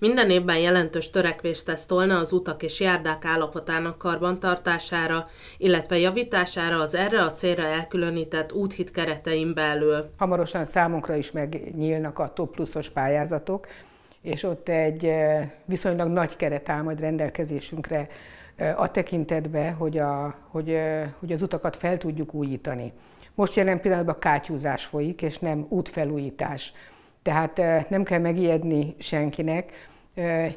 minden évben jelentős törekvést tesz Tolna az utak és járdák állapotának karbantartására, illetve javítására az erre a célra elkülönített úthit keretein belül. Hamarosan számunkra is megnyílnak a top pluszos pályázatok, és ott egy eh, viszonylag nagy keret áll majd rendelkezésünkre eh, a tekintetbe, hogy, a, hogy, eh, hogy az utakat fel tudjuk újítani. Most jelen pillanatban kátyúzás folyik, és nem útfelújítás. Tehát nem kell megijedni senkinek.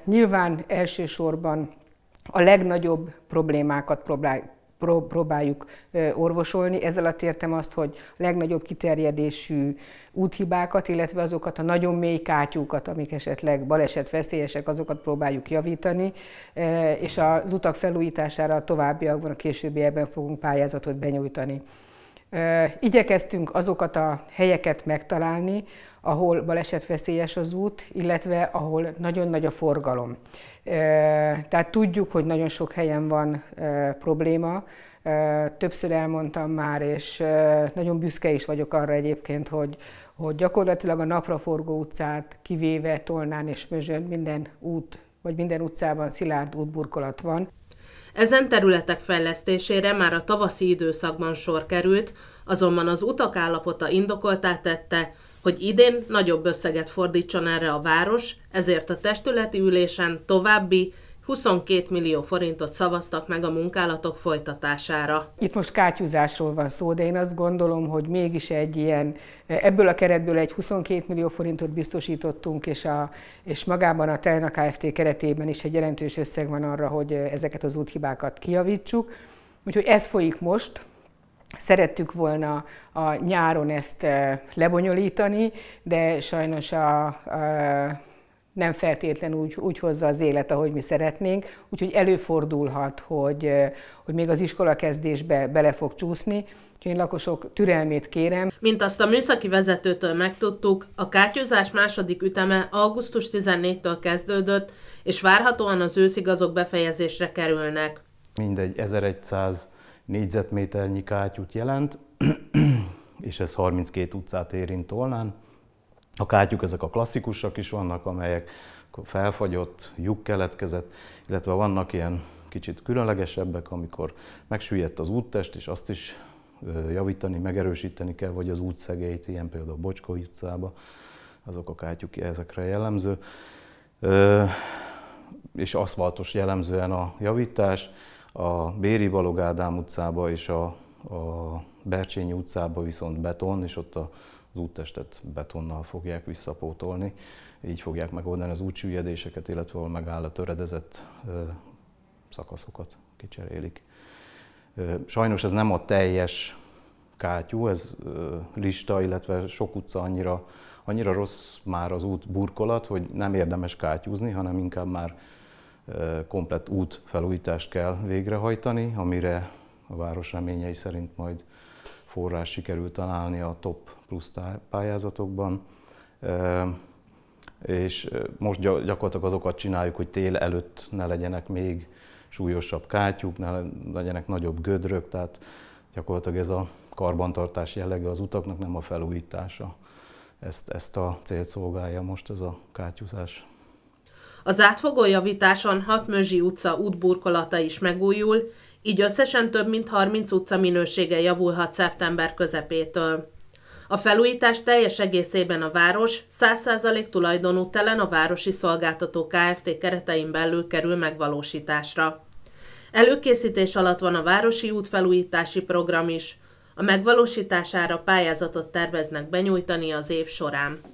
Nyilván elsősorban a legnagyobb problémákat próbáljuk orvosolni. Ezzel alatt értem azt, hogy a legnagyobb kiterjedésű úthibákat, illetve azokat a nagyon mély kátyúkat, amik esetleg baleset veszélyesek, azokat próbáljuk javítani, és az utak felújítására a továbbiakban, a későbbi ebben fogunk pályázatot benyújtani. Igyekeztünk azokat a helyeket megtalálni, ahol balesetveszélyes az út, illetve ahol nagyon nagy a forgalom. Tehát tudjuk, hogy nagyon sok helyen van probléma, többször elmondtam már, és nagyon büszke is vagyok arra egyébként, hogy, hogy gyakorlatilag a napraforgó utcát kivéve Tolnán és Mözsön minden út, vagy minden utcában szilárd útburkolat van. Ezen területek fejlesztésére már a tavaszi időszakban sor került, azonban az utak állapota indokoltá tette, hogy idén nagyobb összeget fordítson erre a város, ezért a testületi ülésen további 22 millió forintot szavaztak meg a munkálatok folytatására. Itt most kátyúzásról van szó, de én azt gondolom, hogy mégis egy ilyen, ebből a keretből egy 22 millió forintot biztosítottunk, és, a, és magában a Telna Kft. keretében is egy jelentős összeg van arra, hogy ezeket az úthibákat kiavítsuk. Úgyhogy ez folyik most, Szerettük volna a nyáron ezt eh, lebonyolítani, de sajnos a, a nem feltétlenül úgy, úgy hozza az élet, ahogy mi szeretnénk, úgyhogy előfordulhat, hogy, hogy még az iskola kezdésbe bele fog csúszni, úgyhogy én lakosok türelmét kérem. Mint azt a műszaki vezetőtől megtudtuk, a kátyúzás második üteme augusztus 14-től kezdődött, és várhatóan az őszig azok befejezésre kerülnek. Mindegy 1100 négyzetméternyi kátyút jelent, és ez 32 utcát érint tolnán. A kátyuk, ezek a klasszikusak is vannak, amelyek felfagyott, lyuk keletkezett, illetve vannak ilyen kicsit különlegesebbek, amikor megsüllyedt az úttest, és azt is javítani, megerősíteni kell, vagy az útszegélyt, ilyen például a Bocskó utcába, azok a kátyuk ezekre jellemző. És aszfaltos jellemzően a javítás, a Béri Balog Ádám utcába és a, a Bercsényi utcába viszont beton, és ott a az úttestet betonnal fogják visszapótolni. Így fogják megoldani az útsüllyedéseket, illetve ahol megáll a töredezett szakaszokat kicserélik. Sajnos ez nem a teljes kátyú, ez lista, illetve sok utca annyira, annyira rossz már az út burkolat, hogy nem érdemes kátyúzni, hanem inkább már komplett út felújítást kell végrehajtani, amire a város reményei szerint majd forrás sikerült találni a top plusz pályázatokban. És most gyakorlatilag azokat csináljuk, hogy tél előtt ne legyenek még súlyosabb kátyuk, ne legyenek nagyobb gödrök, tehát gyakorlatilag ez a karbantartás jellege az utaknak, nem a felújítása. Ezt, ezt a célt szolgálja most ez a kátyúzás. Az átfogó javításon Mözsi utca útburkolata is megújul, így összesen több mint 30 utca minősége javulhat szeptember közepétől. A felújítás teljes egészében a város 100% tulajdonú telen a Városi Szolgáltató Kft. keretein belül kerül megvalósításra. Előkészítés alatt van a Városi Útfelújítási Program is. A megvalósítására pályázatot terveznek benyújtani az év során.